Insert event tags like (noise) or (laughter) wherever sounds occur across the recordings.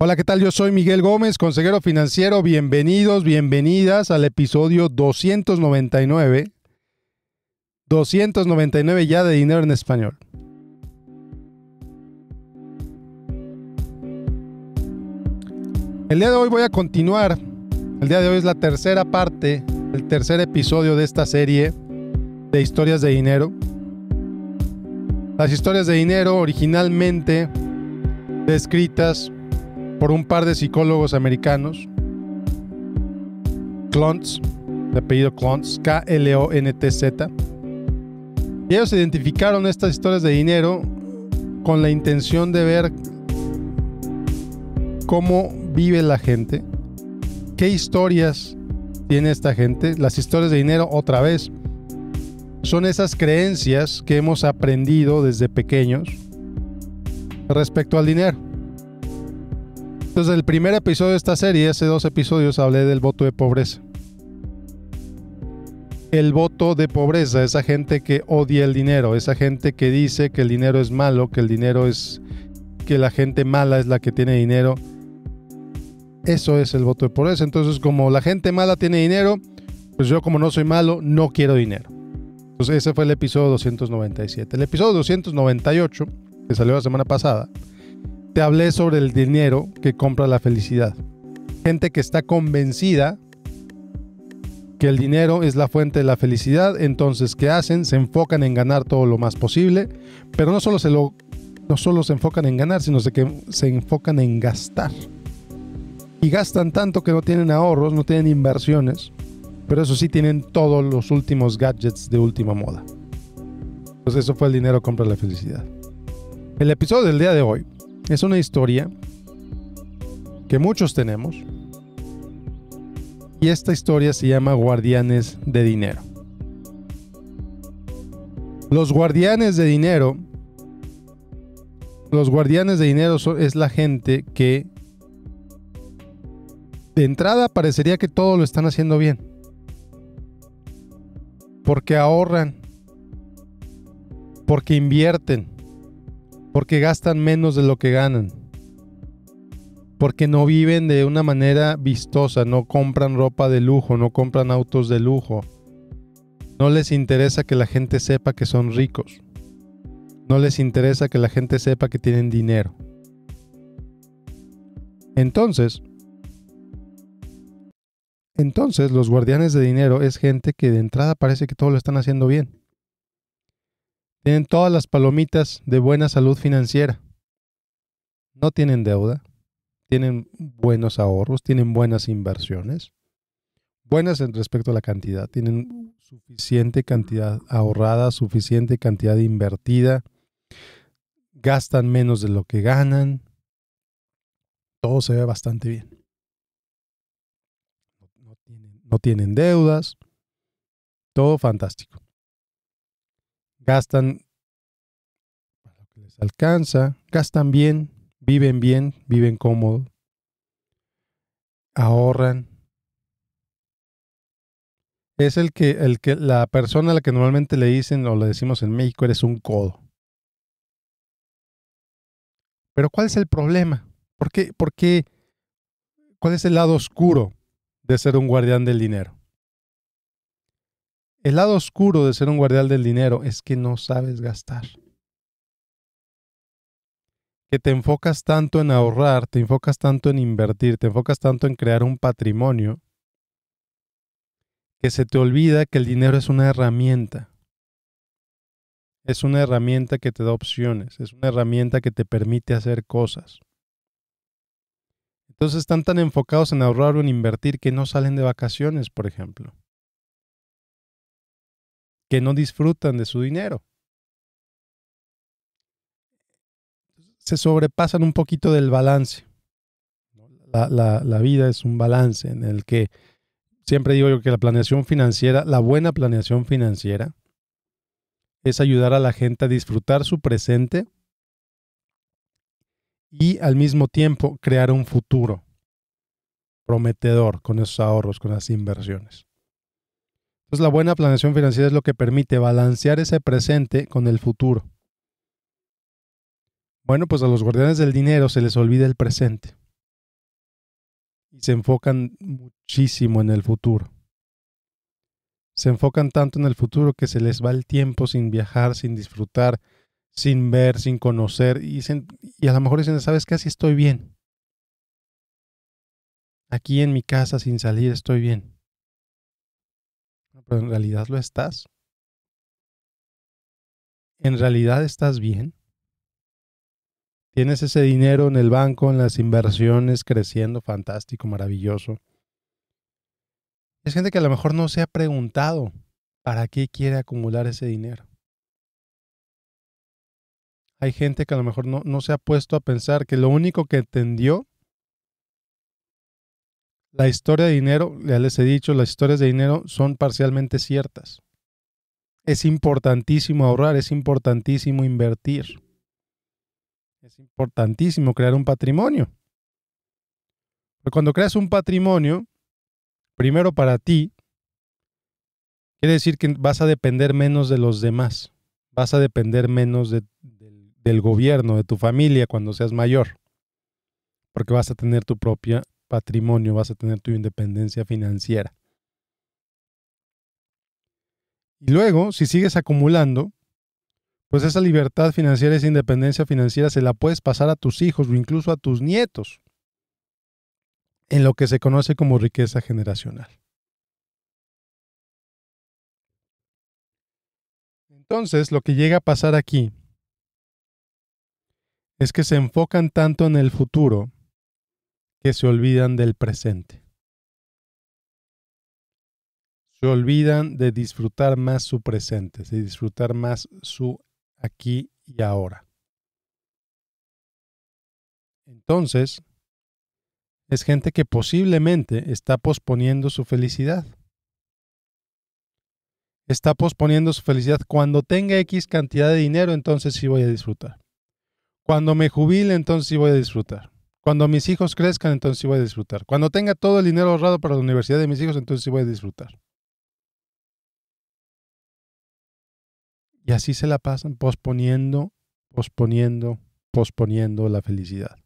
Hola, ¿qué tal? Yo soy Miguel Gómez, consejero financiero. Bienvenidos, bienvenidas al episodio 299. 299 ya de dinero en español. El día de hoy voy a continuar. El día de hoy es la tercera parte, el tercer episodio de esta serie de historias de dinero. Las historias de dinero originalmente descritas por un par de psicólogos americanos, Clontz, de apellido Klontz, K-L-O-N-T-Z. ellos identificaron estas historias de dinero con la intención de ver cómo vive la gente, qué historias tiene esta gente. Las historias de dinero, otra vez, son esas creencias que hemos aprendido desde pequeños respecto al dinero. Entonces, el primer episodio de esta serie, hace dos episodios, hablé del voto de pobreza. El voto de pobreza, esa gente que odia el dinero, esa gente que dice que el dinero es malo, que el dinero es. que la gente mala es la que tiene dinero. Eso es el voto de pobreza. Entonces, como la gente mala tiene dinero, pues yo como no soy malo, no quiero dinero. Entonces, ese fue el episodio 297. El episodio 298, que salió la semana pasada, te hablé sobre el dinero que compra la felicidad. Gente que está convencida que el dinero es la fuente de la felicidad, entonces ¿qué hacen? Se enfocan en ganar todo lo más posible, pero no solo se lo no se enfocan en ganar, sino que se enfocan en gastar. Y gastan tanto que no tienen ahorros, no tienen inversiones, pero eso sí tienen todos los últimos gadgets de última moda. Entonces pues eso fue el dinero compra la felicidad. El episodio del día de hoy es una historia que muchos tenemos. Y esta historia se llama Guardianes de Dinero. Los guardianes de dinero, los guardianes de dinero es la gente que de entrada parecería que todo lo están haciendo bien. Porque ahorran, porque invierten, porque gastan menos de lo que ganan, porque no viven de una manera vistosa, no compran ropa de lujo, no compran autos de lujo, no les interesa que la gente sepa que son ricos, no les interesa que la gente sepa que tienen dinero. Entonces, entonces los guardianes de dinero es gente que de entrada parece que todo lo están haciendo bien. Tienen todas las palomitas de buena salud financiera. No tienen deuda, tienen buenos ahorros, tienen buenas inversiones, buenas en respecto a la cantidad, tienen suficiente cantidad ahorrada, suficiente cantidad invertida, gastan menos de lo que ganan, todo se ve bastante bien. No tienen, no tienen deudas, todo fantástico gastan lo que les alcanza, gastan bien, viven bien, viven cómodo, ahorran. Es el que, el que la persona a la que normalmente le dicen o le decimos en México eres un codo. Pero ¿cuál es el problema? ¿Por qué, por cuál es el lado oscuro de ser un guardián del dinero? El lado oscuro de ser un guardián del dinero es que no sabes gastar. Que te enfocas tanto en ahorrar, te enfocas tanto en invertir, te enfocas tanto en crear un patrimonio, que se te olvida que el dinero es una herramienta. Es una herramienta que te da opciones, es una herramienta que te permite hacer cosas. Entonces están tan enfocados en ahorrar o en invertir que no salen de vacaciones, por ejemplo que no disfrutan de su dinero. Se sobrepasan un poquito del balance. La, vida es un balance en el que siempre digo yo que la planeación financiera, la buena planeación financiera, es ayudar a la gente a disfrutar su presente y al mismo tiempo crear un futuro prometedor con esos ahorros, con las inversiones. Entonces la buena planeación financiera es lo que permite balancear ese presente con el futuro. Bueno, pues a los guardianes del dinero se les olvida el presente y se enfocan muchísimo en el futuro. Se enfocan tanto en el futuro que se les va el tiempo sin viajar, sin disfrutar, sin ver, sin conocer y, y a lo mejor dicen, ¿sabes qué? Así estoy bien. Aquí en mi casa sin salir estoy bien pero en realidad lo estás. ¿En realidad estás bien? Tienes ese dinero en el banco, en las inversiones, creciendo, fantástico, maravilloso. Es gente que a lo mejor no se ha preguntado para qué quiere acumular ese dinero. Hay gente que a lo mejor no, no se ha puesto a pensar que lo único que entendió la historia de dinero, ya les he dicho, las historias de dinero son parcialmente ciertas. Es importantísimo ahorrar, es importantísimo invertir. Es importantísimo crear un patrimonio. Pero cuando creas un patrimonio, primero para ti, quiere decir que vas a depender menos de los demás. Vas a depender menos del gobierno, de tu familia cuando seas mayor. Porque vas a tener tu propia patrimonio, vas a tener tu independencia financiera. Y luego, si sigues acumulando, pues esa libertad financiera, esa independencia financiera se la puedes pasar a tus hijos o incluso a tus nietos en lo que se conoce como riqueza generacional. Entonces, lo que llega a pasar aquí es que se enfocan tanto en el futuro que se olvidan del presente. Se olvidan de disfrutar más su presente, de disfrutar más su aquí y ahora. Entonces, es gente que posiblemente está posponiendo su felicidad. Está posponiendo su felicidad. Cuando tenga X cantidad de dinero, entonces sí voy a disfrutar. Cuando me jubile, entonces sí voy a disfrutar. Cuando mis hijos crezcan, entonces sí voy a disfrutar. Cuando tenga todo el dinero ahorrado para la universidad de mis hijos, entonces sí voy a disfrutar. Y así se la pasan posponiendo, posponiendo, posponiendo la felicidad.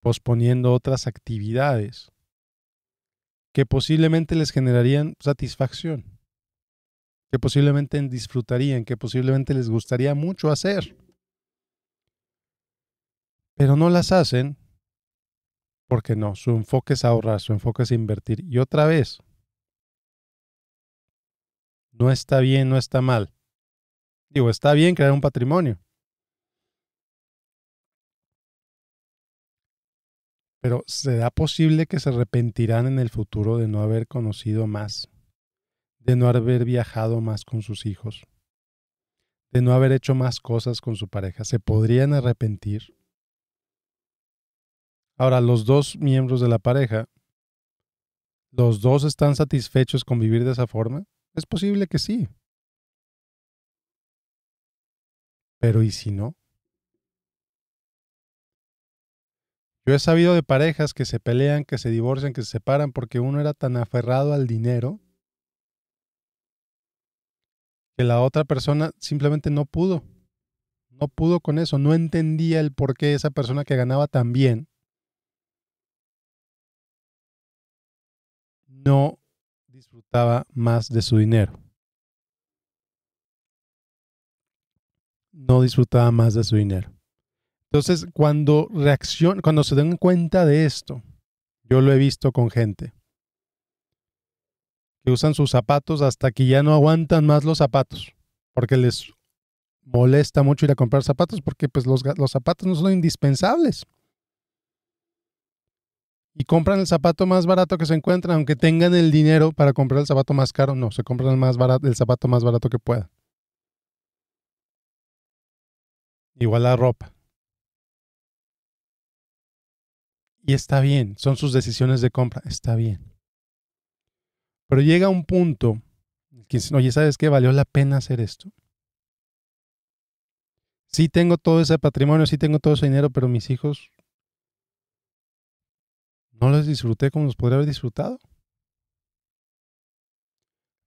Posponiendo otras actividades que posiblemente les generarían satisfacción, que posiblemente disfrutarían, que posiblemente les gustaría mucho hacer pero no las hacen porque no, su enfoque es ahorrar, su enfoque es invertir. Y otra vez, no está bien, no está mal. Digo, está bien crear un patrimonio. Pero ¿será posible que se arrepentirán en el futuro de no haber conocido más? De no haber viajado más con sus hijos? De no haber hecho más cosas con su pareja? ¿Se podrían arrepentir? Ahora, los dos miembros de la pareja, ¿los dos están satisfechos con vivir de esa forma? Es posible que sí. Pero ¿y si no? Yo he sabido de parejas que se pelean, que se divorcian, que se separan porque uno era tan aferrado al dinero que la otra persona simplemente no pudo. No pudo con eso, no entendía el por qué esa persona que ganaba tan bien no disfrutaba más de su dinero. No disfrutaba más de su dinero. Entonces, cuando cuando se dan cuenta de esto, yo lo he visto con gente que usan sus zapatos hasta que ya no aguantan más los zapatos, porque les molesta mucho ir a comprar zapatos, porque pues los, los zapatos no son indispensables y compran el zapato más barato que se encuentran, aunque tengan el dinero para comprar el zapato más caro. No, se compran el, más barato, el zapato más barato que puedan. Igual la ropa. Y está bien, son sus decisiones de compra, está bien. Pero llega un punto que dicen, oye, ¿sabes qué? ¿Valió la pena hacer esto? Sí tengo todo ese patrimonio, sí tengo todo ese dinero, pero mis hijos no los disfruté como los podría haber disfrutado.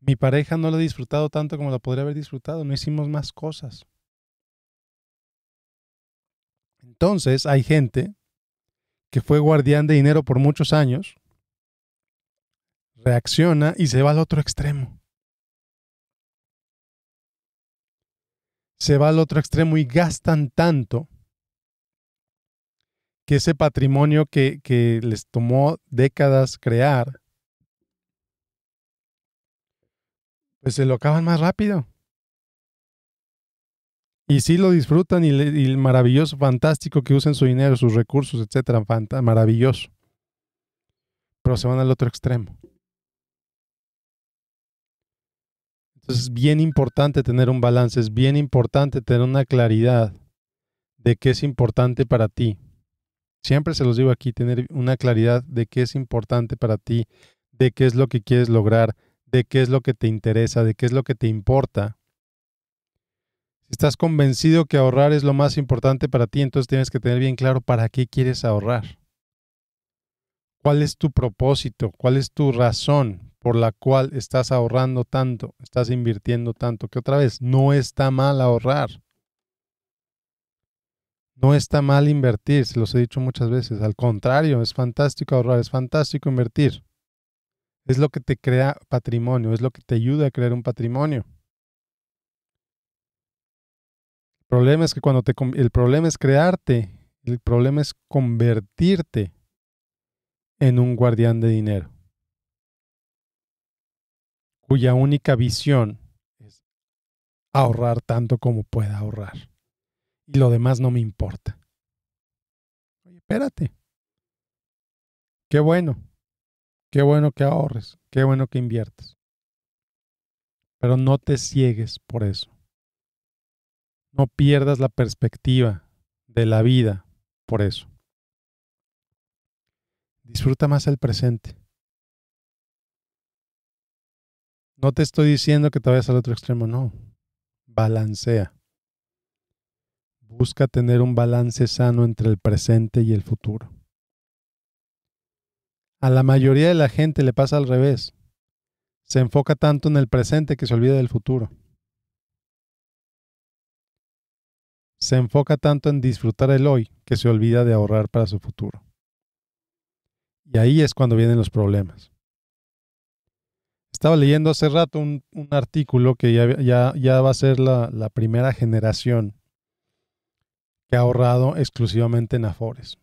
Mi pareja no la ha disfrutado tanto como la podría haber disfrutado. No hicimos más cosas. Entonces hay gente que fue guardián de dinero por muchos años, reacciona y se va al otro extremo. Se va al otro extremo y gastan tanto que ese patrimonio que, que les tomó décadas crear, pues se lo acaban más rápido. Y sí lo disfrutan y, el maravilloso, fantástico que usen su dinero, sus recursos, etcétera, maravilloso. Pero se van al otro extremo. Entonces es bien importante tener un balance, es bien importante tener una claridad de qué es importante para ti. Siempre se los digo aquí, tener una claridad de qué es importante para ti, de qué es lo que quieres lograr, de qué es lo que te interesa, de qué es lo que te importa. Si estás convencido que ahorrar es lo más importante para ti, entonces tienes que tener bien claro para qué quieres ahorrar. ¿Cuál es tu propósito? ¿Cuál es tu razón por la cual estás ahorrando tanto, estás invirtiendo tanto? Que otra vez, no está mal ahorrar. No está mal invertir, se los he dicho muchas veces. Al contrario, es fantástico ahorrar, es fantástico invertir. Es lo que te crea patrimonio, es lo que te ayuda a crear un patrimonio. El problema es que cuando te el problema es crearte, el problema es convertirte en un guardián de dinero cuya única visión es ahorrar tanto como pueda ahorrar y lo demás no me importa. Oye, espérate. Qué bueno. Qué bueno que ahorres. Qué bueno que inviertes. Pero no te ciegues por eso. No pierdas la perspectiva de la vida por eso. Disfruta más el presente. No te estoy diciendo que te vayas al otro extremo, no. Balancea busca tener un balance sano entre el presente y el futuro. A la mayoría de la gente le pasa al revés. Se enfoca tanto en el presente que se olvida del futuro. Se enfoca tanto en disfrutar el hoy que se olvida de ahorrar para su futuro. Y ahí es cuando vienen los problemas. Estaba leyendo hace rato un, artículo que ya, va a ser la, la primera generación que ha ahorrado exclusivamente en Afores.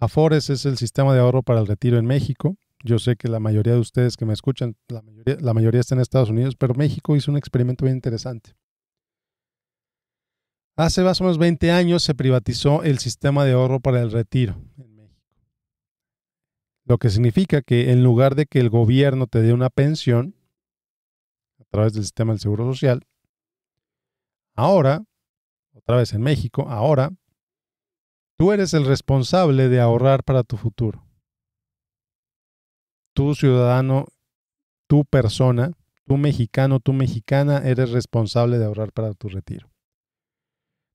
Afores es el sistema de ahorro para el retiro en México. Yo sé que la mayoría de ustedes que me escuchan, la mayoría, está en Estados Unidos, pero México hizo un experimento bien interesante. Hace más o menos 20 años se privatizó el sistema de ahorro para el retiro en México. Lo que significa que en lugar de que el gobierno te dé una pensión a través del sistema del Seguro Social, ahora otra vez en México, ahora, tú eres el responsable de ahorrar para tu futuro. Tú ciudadano, tu persona, tú mexicano, tú mexicana, eres responsable de ahorrar para tu retiro.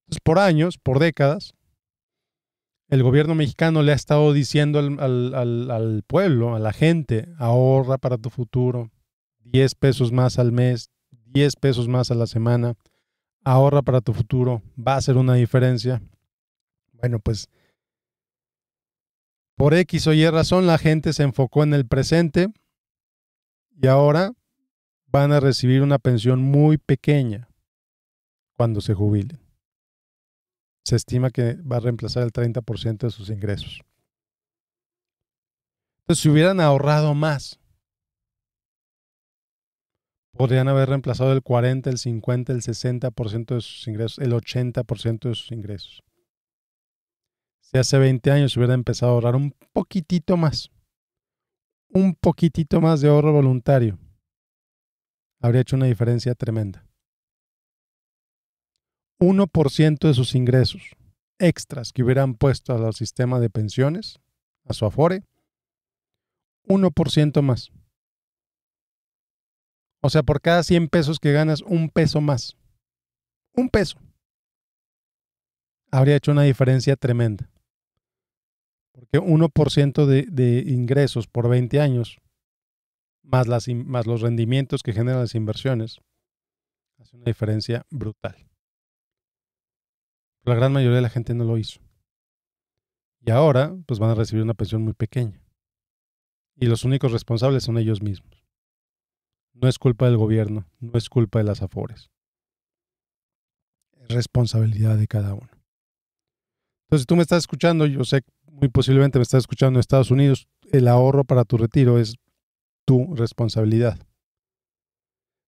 Entonces, por años, por décadas, el gobierno mexicano le ha estado diciendo al, al, pueblo, a la gente, ahorra para tu futuro, 10 pesos más al mes, 10 pesos más a la semana, ahorra para tu futuro, va a ser una diferencia. Bueno, pues por X o Y razón la gente se enfocó en el presente y ahora van a recibir una pensión muy pequeña cuando se jubilen. Se estima que va a reemplazar el 30% de sus ingresos. Entonces, si hubieran ahorrado más, podrían haber reemplazado el 40, el 50, el 60% de sus ingresos, el 80% de sus ingresos. Si hace 20 años hubiera empezado a ahorrar un poquitito más, un poquitito más de ahorro voluntario, habría hecho una diferencia tremenda. 1% de sus ingresos extras que hubieran puesto al sistema de pensiones, a su afore, 1% más o sea, por cada 100 pesos que ganas, un peso más. Un peso. Habría hecho una diferencia tremenda. Porque 1% de, de ingresos por 20 años, más, más los rendimientos que generan las inversiones, hace una diferencia brutal. la gran mayoría de la gente no lo hizo. Y ahora, pues van a recibir una pensión muy pequeña. Y los únicos responsables son ellos mismos. No es culpa del gobierno, no es culpa de las afores. Es responsabilidad de cada uno. Entonces, si tú me estás escuchando, yo sé muy posiblemente me estás escuchando en Estados Unidos, el ahorro para tu retiro es tu responsabilidad.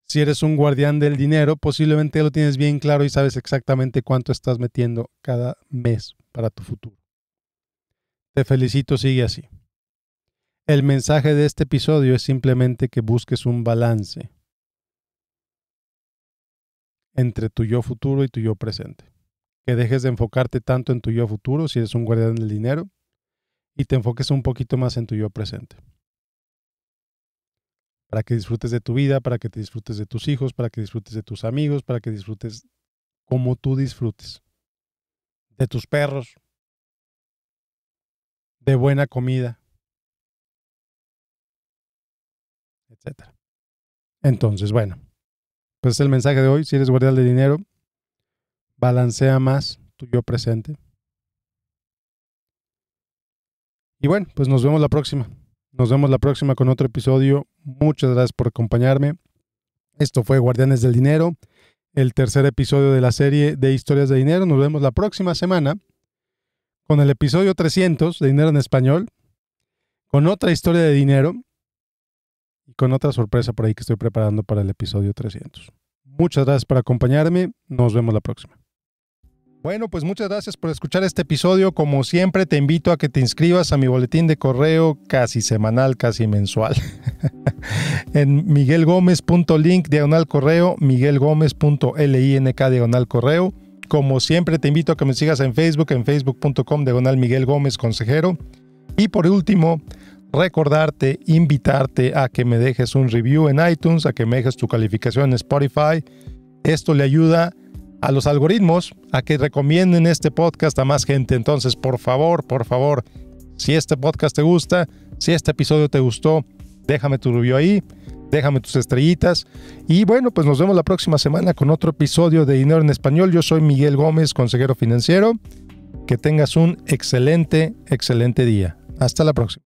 Si eres un guardián del dinero, posiblemente lo tienes bien claro y sabes exactamente cuánto estás metiendo cada mes para tu futuro. Te felicito, sigue así. El mensaje de este episodio es simplemente que busques un balance entre tu yo futuro y tu yo presente. Que dejes de enfocarte tanto en tu yo futuro si eres un guardián del dinero y te enfoques un poquito más en tu yo presente. Para que disfrutes de tu vida, para que te disfrutes de tus hijos, para que disfrutes de tus amigos, para que disfrutes como tú disfrutes. De tus perros, de buena comida, etcétera. Entonces, bueno, pues es el mensaje de hoy, si eres guardián de dinero, balancea más tu yo presente. Y bueno, pues nos vemos la próxima. Nos vemos la próxima con otro episodio. Muchas gracias por acompañarme. Esto fue Guardianes del Dinero, el tercer episodio de la serie de historias de dinero. Nos vemos la próxima semana con el episodio 300 de Dinero en Español, con otra historia de dinero con otra sorpresa por ahí que estoy preparando para el episodio 300. Muchas gracias por acompañarme, nos vemos la próxima. Bueno, pues muchas gracias por escuchar este episodio. Como siempre, te invito a que te inscribas a mi boletín de correo casi semanal, casi mensual. (laughs) en miguelgomez.link diagonal correo, miguelgomez.link diagonal correo. Como siempre, te invito a que me sigas en Facebook, en facebook.com diagonal Miguel Gómez Consejero. Y por último, recordarte, invitarte a que me dejes un review en iTunes, a que me dejes tu calificación en Spotify. Esto le ayuda a los algoritmos a que recomienden este podcast a más gente. Entonces, por favor, por favor, si este podcast te gusta, si este episodio te gustó, déjame tu review ahí, déjame tus estrellitas. Y bueno, pues nos vemos la próxima semana con otro episodio de Dinero en Español. Yo soy Miguel Gómez, consejero financiero. Que tengas un excelente, excelente día. Hasta la próxima.